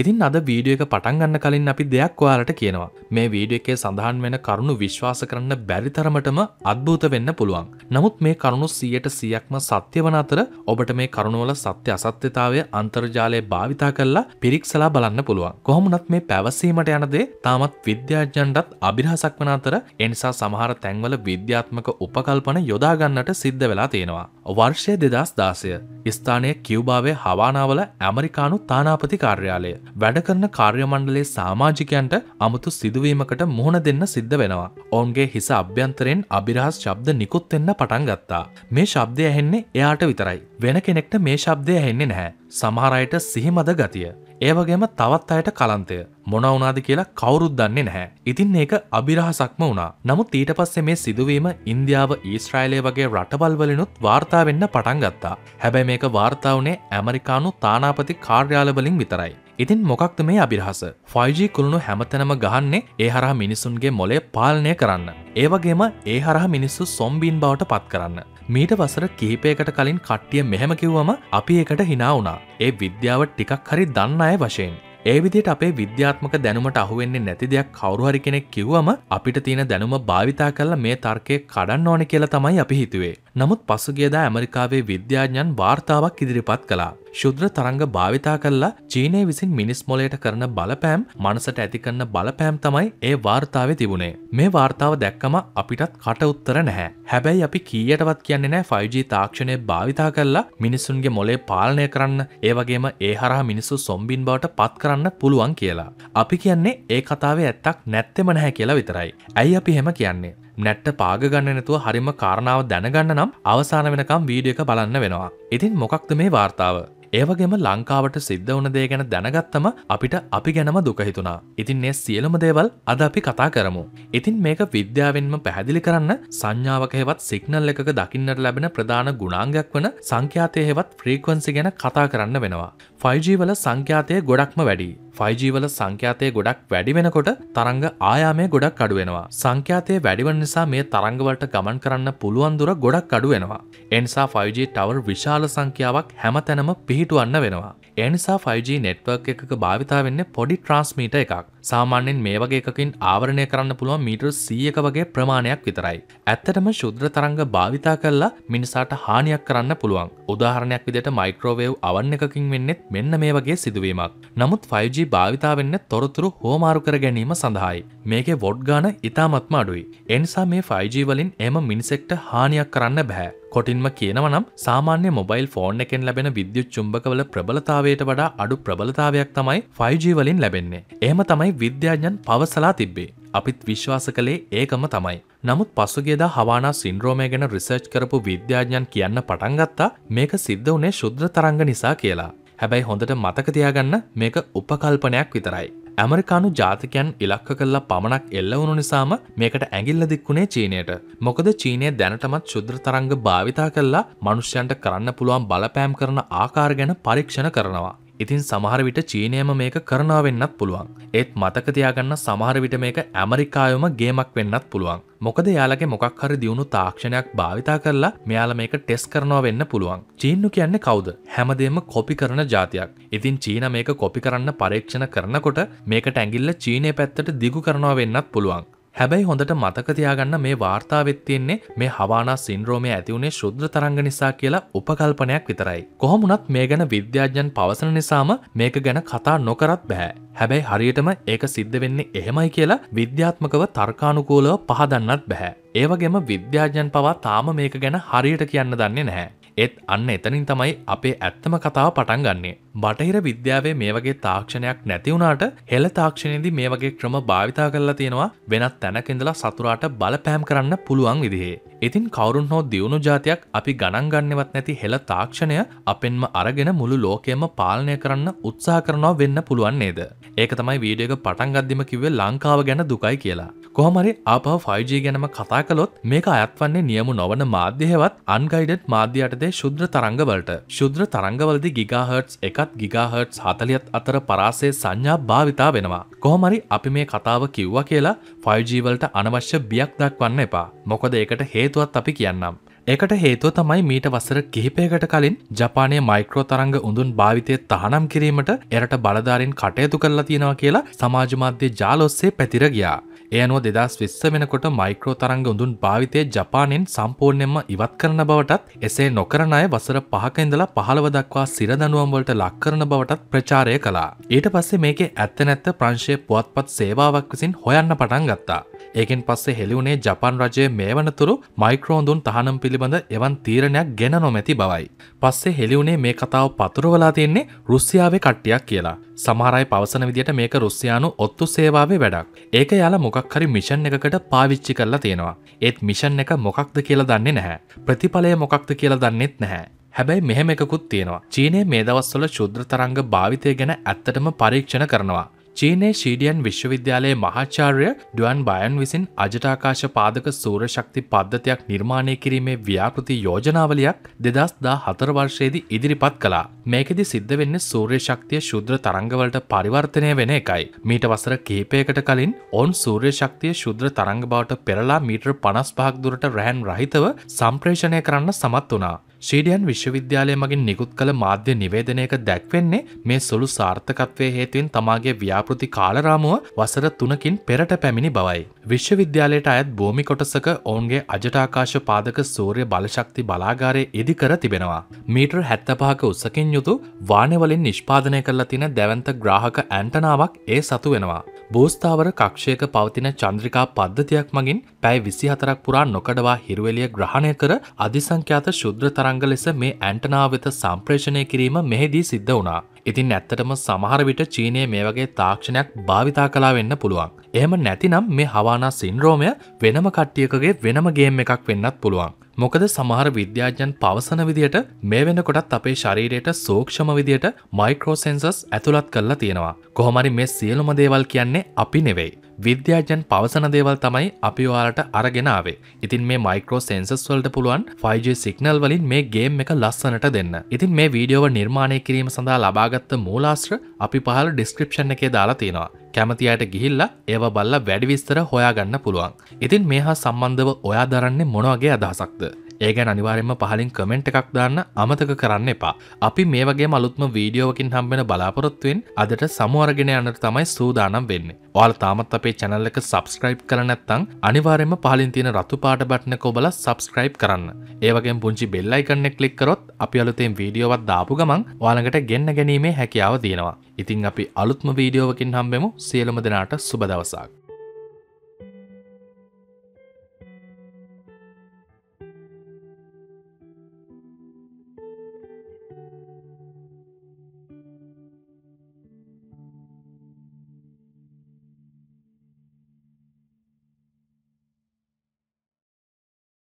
ඉතින් අද වීඩිය එක පටන්ගන්න කලින් අපි දෙයක් ඔයාලට කියනවා මේ වීඩිය එකේ සඳහන් වෙන කරුණු විශ්වාස කරන්න බැරිතරමටම අත්භූත වෙන්න පුළුවන් නමුත් මේ කරුණු සියයට සියක්ම සත්‍ය වන අතර ඔබට මේ කරුණුවල සත්‍ය අසත්‍යතාවය අන්තර්ජාලය භාවිතා කරලා පිරික්සලා බලන්න පුළුවන් කොහොමනත් මේ පැවසීමට යනදේ තාමත් විද්‍යාජන්ටත් අභිරහසක් වන අතර එනිසා සමහර තැන්වල විද්‍යාත්මක උපකල්පන යොදාගන්නට සිද්ධ වෙලා තියෙනවා වර්ෂය දෙදස් දාසය ස්ථානය කිව්භාවේ හවානාවල ඇමරිකානු තානාපති කාර්යාලය වැඩ කරන කාර්යමණ්ඩලේ සාමාජිකයන්ට අමුතු සිදුවීමකට මුහුණ දෙන්න සිද්ධ වෙනවා. ඔවුන්ගේ හිස අභ්‍යන්තරයෙන් අභිරහස් ශබ්ද නිකුත්වෙන්න පටන් ගත්තා. මේ ශබ්දය ඇහෙන්නේ එයාට විතරයි. වෙන කෙනෙක්ට මේ ශබ්දය ඇහෙන්නේ නැහැ. සමහරයට සිහිමද ගතිය. ඒවගේම තවත් අයට කලන්තය මොනවුනාද කියලා කවුරුත් දන්නේ නැහැ. ඉතින් ඒක අභිරහසක්ම වුණා. නමුත් ඊට පස්සේ මේ සිදුවීම ඉන්දියාව ඊස්ට්‍රයිලය වගේ රටබල්වලිනුත් වාර්තා වෙන්න පටන් ගත්තා. හැබැයි මේක වාර්තා වුණේ ඇමරිකානු තානාපති කාර්යාලවලින් විතරයි. ඉතින් මොකක්ද මේ අභිරහස ෆයිජී කුළුණු හැමතැනම ගහන්නේ ඒ හරහා මිනිසුන්ගේ මොලේ පාලනය කරන්න. ඒවගේම ඒ හරහා මිනිස්සු සොම්බීන් බවට පත් කරන්න. මීට වසර කීපයකට කලින් කට්ටිය මෙහැම කිව්වම අපි එකට හිනා වුණා ඒ විද්‍යාව ටිකක් හරි දන්න අය වශයෙන් ඒ විදිට අපේ විද්‍යාත්මක දැනුමට අහුවෙන්නේ නැති දෙයක් කවරුහරි කෙනෙක් කිව්වම අපිට තියෙන දැනුම භාවිතා කරලා මේ තර්කය කඩන්න ඕන කියලා තමයි අපි හිතුවේ. නමුත් පසුගියදා ඇමරිකාවේ විද්‍යාඥන් වාර්තාවක් ඉදිරිපත් කලා. ශුද්‍ර තරංග භාවිතා කල්ලා චීනය විසින් මිනිස් මොලයට කරන බලපෑම් මනසට ඇතිකන්න බලපෑම් තමයි ඒ වාර්තාව තිබුණේ. මේ වාර්තාව දැක්කම අපිටත් කට උත්තර නැහැ. හැබැයි අපි කීයටවත් කියන්නේ නෑ 5G තාක්ෂණය භාවිතා කල්ලා මිනිස්සුන්ගේ මොලේ පාලනය කරන්න ඒවගේම ඒ හරහා මිනිස්සු සොම්බින් බවට පත් කර කරන්න පුළුවන් කියලා. අපි කියන්නේ ඒ කතාවේ ඇත්තක් නැත්තෙම නැහැ කියලා විතරයි. ඇයි අපි හෙම කියන්නේ. නැට්ට පාගන්න නැතුව හරිම කාරණාව දැනගන්න නම් අවසාන වෙනකම් වීඩිය එක බලන්න වෙනවා. ඉතින් මොකක්ද මේ වාර්තාව. ඒවගේම ලංකාවට සිද්ධ වන දේ ගැන දැනගත්තම අපිට අපි ගැනම දුකහිතුනා. ඉතින් ඒ සියලුම දේවල් අද අපි කතා කරමු. ඉතින් මේක විද්‍යාවෙන්ම පැහැදිලි කරන්න සංඥාවකහෙවත් සිගනල් එකක දකින්නට ලැබෙන ප්‍රධාන ගුණාංගයක් වන සංඛ්‍යාතයහෙවත් ෆ්‍රීකවන්සි ගැන කතා කරන්න වෙනවා. ෆයිජීවල සංඛ්‍යාතය ගොඩක්ම වැඩි ෆයිජීවල සංඛ්‍යාතය ගොඩක් වැඩි වෙනකොට තරංග ආයාමය ගොඩක් අඩුවෙනවා සංඛ්‍යාතය වැඩිවන් නිසා මේ තරංගවලට ගමන් කරන්න පුළුවන්දුර ගොඩක් අඩුවෙනවා එනිසා 5G ටවර් විශාල සංඛ්‍යාවක් හැමතැනම පිහිටුවන්න වෙනවා එනිසා 5G නෙට්වර්ක් එකක භාවිතා වෙන්න පොඩි ට්‍රන්ස්මීට එකක් සාමාන්‍යෙන් මේ වගේ එකකින් ආවරණය කරන්න පුළුවන් මීටර් සීයක වගේ ප්‍රමාණයක් විතරයි. ඇත්තටම ශුද්‍ර තරංග භාවිතා කරලා මිනිසාට හානියක් කරන්න පුළුවන් උදාහරණයක් විදිට මයික්‍රෝවේව් අවන් එකකින් වෙන්නෙත් මෙන්න මේ වගේ සිදුවීමක්. නමුත් 5G භාවිතා වෙන්න තොරතුරු හෝමාරු කර ගැනීම සඳහායි. මේකේ වොඩ් ගාන ඉතාමත්ම අඩුයි. එනිසා මේ 5G වලින් එම මිනිසෙක්ට හානියක් කරන්න බැහැ. කොටින්ම කියනවනම් සාමාන්‍ය මොබයිල් ෆෝන් එකෙන් ලැබෙන විද්‍යුත් චුම්බකවල ප්‍රබලතාවයට වඩා අඩු ප්‍රබලතාවයක් තමයි 5G වලින් ලැබෙන්නේ. එහෙම තමයි විද්‍යාඥයන් පවසලා තිබ්බේ. අපිත් විශ්වාස කළේ ඒකම තමයි. නමුත් පසුගේදා හවානා සින්ද්‍රෝමය ගැන රිසර්ච් කරපු විද්‍යාඥයන් කියන්න පටන්ගත්තා මේක සිද්ධ වනේ ශුද්‍ර තරංග නිසා කියලා. හැබැයි හොඳට මතක තියාගන්න මේක උපකල්පනයක් විතරයි. ඇමරිකානු ජාතිකයන් ඉලක්ක කල්ලා පමණක් එල්ල වුණු නිසාම මේකට ඇගිල්ල දික්ුණේ චීනයට. මොකද චීනය දැනටමත් ශුද්‍ර තරංග භාවිතා කල්ලා මනුෂ්‍යන්ට කරන්න පුළුවන් බලපෑම් කරන ආකාර ගැන පරීක්ෂණ කරනවා. ඉතින් සමහරවිට චීනයම මේක කරනාවෙන්නත් පුළුවන් ඒත් මතකතියාගන්න සමහරවිට මේක ඇමරිකායම ගේමක් වෙන්නත් පුළුවන් මොකද යාලගේ මොකක් හරි දියුණු තාක්ෂණයක් භාවිතා කරලා මෙයාල මේක ටෙස් කරනවා වෙන්න පුළුවන් චීන්නු කියන්නේ කවුද හැමදේම කොපි කරන ජාතියක් ඉතින් චීන මේක කොපි කරන්න පරීක්ෂණ කරනකොට මේකට ඇඟිල්ල චීනය පැත්තට දිගු කරනවා වෙන්නත් පුළුවන් හැබැයි හොඳට මතක තියාගන්න මේ වාර්තාවෙත් තියෙන්නේ මේ හවානා සින්ද්‍රෝමය ඇතිවුණේ ශුද්‍ර තරංග නිසා කියලා උපකල්පනයක් විතරයි. කොහොමුණත් මේ ගැන විද්‍යාඥන් පවසන නිසාම මේක ගැන කතා නොකරත් බැහැ. හැබැයි හරියටම ඒක සිද්ධ වෙන්නේ එහෙමයි කියලා විද්‍යාත්මකව තර්කානුකූලව පහදන්නත් බැහැ. ඒවගේම විද්‍යාඥන් පවා තාම මේක ගැන හරියට කියන්න දන්නේ නැහැ. ඒත් අන්න එතනින් තමයි අපේ ඇත්තම කතාව පටන් ගන්නේ. බටහිර විද්‍යාවේ මේ වගේ තාක්ෂණයක් නැතිවුණට හෙළ තාක්ෂණයේදී මේ වගේ ක්‍රම භාවිතා කරලා තියෙනවා වෙනත් තැනකෙඳලා සතුරාට බලපෑම් කරන්න පුළුවන් විදිහේ. ඉතින් කවරුන් හෝ දියුණු ජාතියක් අපි ගණන් ගන්නවත් නැති හෙළ තාක්ෂණය අපෙන්ම අරගෙන මුළු ලෝකයම පාලනය කරන්න උත්සාහ කරනවා වෙන්න පුළුවන් නේද. ඒක තමයි වීඩියක පටන් ගද්දිම කිව්වේ ලංකාව ගැන දුකයි කියලා. කොහමරි ආපහ 5G ගැනම කතා කළොත් මේක අයත්වන්නේ නියමු නොවන මාධ්‍යහෙවත් අන්ගයිඩට් මාධ්‍යයටද යන්නේ ශුද්‍ර තරංගවලට ශුද්‍ර තරංගවලදි ගිගාහර්ට්ස් එකත් ගිගාහර්ට්ස් හතලියත් අතර පරාසේ සංඥා භාවිතා වෙනවා. කොහොමරි අපි මේ කතාව කිව්වා කියලා 5Gවලට අනවශ්‍ය බියක් දක්වන්න එපා. මොකද ඒකට හේතුවත් අපි කියන්නම්. ඒකට හේතුව තමයි මීට වසර කිහිපයකට කලින් ජපානය මයික්‍රෝ තරංග උඳුන් භාවිතය තහනම් කිරීමට එරට බලධාරින් කටයුතු කරලා තියෙනවා කියලා සමාජමාධ්‍ය ජාලොස්සේ පැතිර ගියා. එයනුව දෙදස් විස්ස වෙනකොට මයිකරෝ තරංග උඳුන් භාවිතය ජපානෙන් සම්පූර්ණයෙන්ම ඉවත් කරන බවටත් එසේ නොකරන අය වසර පහක ඉඳලා පහළව දක්වා සිරදනුවම්වලට ලක් කරන බවටත් ප්‍රචාරය කළා. ඊට පස්සේ මේකේ ඇත්ත නැත්ත ප්‍රංශය පුවත්පත් සේවාවක් විසින් හොයන්න පටන් ගත්තා. ඒකෙන් පස්සේ හෙලිවුනේ ජපන් රජය මේ වනතුරු මයික්‍රෝන්දුන් තහනම් පිළිබඳ එවන් තීරණයක් ගැන නොමැති බවයි. පස්සේ හෙලිවුනේ මේ කතාව පතුරවලා තියෙන්නේ රුස්සියාවේ කට්ටියක් කියලා. සමහරයි පවසන විදිට මේක රුස්සියානු ඔත්තු සේවාවේ වැඩක්. ඒක යාලා මොකක් මොකක් හරි මිෂන් එකකට පාවිච්චි කරලා තියෙනවා ඒත් මිෂන් එක මොකක්ද කියලා දන්නේ නැහැ ප්‍රතිඵලය මොකක්ද කියලා දන්නෙත් නැහැ හැබැයි මෙහෙම එකකුත් තියෙනවා චීනය මේ දවස්වල ශුද්‍ර තරංග භාවිතය ගැන ඇත්තටම පරීක්ෂණ කරනවා චීනේ ශීඩියන් විශ්වවිද්‍යාලයේ මහාචාර්ය ඩුවන් බයන් විසින් අජටාකාශ පාදක සූර ශක්ති පද්ධතියක් නිර්මාණය කිරීමේ ව්‍යාපෘති යෝජනාවලියක් දෙදස් දා හතර වර්ෂයේදී ඉදිරිපත් කළා. මේකෙදි සිද්ධ වෙන්නේ සූර්ය ශක්තිය ශුද්‍ර තරංගවලට පරිවර්තනය වෙන එකයි. මීට වසර කීපයකට කලින් ඔවුන් සූර්ය ශක්තිය ශුද්‍ර තරංග බවට පෙරලා මීටර් 55ක් දුරට රැහන් රහිතව සම්ප්‍රේෂණය කරන්න සමත් වුණා. ශ්‍රීඩියන් විශ්වවිද්‍යාලය මගින් නිකුත් කළ මාධ්‍ය නිවේදනයක දැක්වෙන්නේ මේ සොළු සාර්ථකත්වය හේතුවෙන් තමාගේ ව්‍යාපෘති කාලරාමුව වසර තුනකින් පෙරට පැමිණි බවයි. විශ්වවිද්‍යාලයට අයත් භූමි කොටසක ඔවුන්ගේ අජටාකාශ පාදක සූර්ය බලශක්ති බලාගාරය ඉදිකර තිබෙනවා. මීටර් හැත්තපහක උසකින් යුතු වානවලින් නිෂ්පාදනය කරලා තින දැවන්ත ග්‍රාහක ඇන්ටනාවක් ඒ සතු වෙනවා. භූස්ථාවර කක්ෂයක පවතින චන්ද්‍රිකා පද්ධතියක් මගින් පැයි විසි හතරක් පුරා නොකඩවා හිරුවලිය ග්‍රහණය කර අධිසංඛ්‍යාත ශුද්‍ර තරංග ලෙස මේ ඇන්ටනාව වෙත සම්ප්‍රේෂණය කිරීම මෙහිදී සිද්ධ වුණා. ඉතින් ඇත්තටම සමහර විට චීනය මේ වගේ තාක්ෂණයක් භාවිතා කලා වෙන්න පුළුවන්. එහෙම නැතිනම් මේ හවානා සින්රෝමය වෙනම කට්ටියකගේ වෙනම ගේම් එකක් වෙන්නත් පුළුවන්. මොකද සමහර විද්‍යාඥන් පවසන විදියට මේ වෙනකොටත් අපේ ශරීරයට සූක්ෂම විදියට මයික්‍රෝසෙන්සස් ඇතුළත් කරලා තියෙනවා. කොහොමරි මේ සියලුම දේවල් කියන්නේ අපි නෙවෙයි. විද්‍යාජන් පවසන දේවල් තමයි අපි ඔයාලට අරගෙනාවේ ඉතින් මේ මයිකෝ සෙන්සස් වලට පුළුවන් 5G සිගනල් වලින් මේ ගේම් එක ලස්සනට දෙන්න ඉතින් මේ වීඩියෝව නිර්මාණය කිරීම සඳහා ලබාගත්ත මූලාශ්‍ර අපි පහල ඩිස්ක්‍රපෂන් එකේ දාලා තියෙනවා කැමති අයට ගිහිල්ලා ඒව බල්ලා වැඩිවිස්තර හොයාගන්න පුළුවන් ඉතින් මේ හා සම්බන්ධව ඔයා දරන්නේ මොනවගේ අදහසක්ද ඒ ගැන අනිවාරෙන්ම පහලින් කමෙන්ට් එකක් දාන්න අමතක කරන්න එපා අපි මේ වගේ මලුත්ම වීඩියෝකින් හම්බෙන බලාපොරොත්තුවෙන් අදට සමුවර්ගෙන යන්නට තමයි සූදානම් වෙන්න ඔයාල තාමත් අපේ චැනල්ල එක සබස්ක්‍රයිබ් කර නැත්තං අනිවාරෙන්ම පහලින් තියෙන රතු පාට බට්න කොබල සබස්ක්‍රයිබ් කරන්න ඒවගේ පුංචි බෙල්ලයි කන්නෙ කලික් කරොත් අපි අලුතෙන් වීඩියෝවත් දාපු ගමන් වාලඟට ගෙන්න්න ගැනීමේ හැකියාව තියෙනවා ඉතින් අපි අලුත්ම වීඩියෝවකින් හම්බෙමු සියලම දෙනාට සුබදවසක්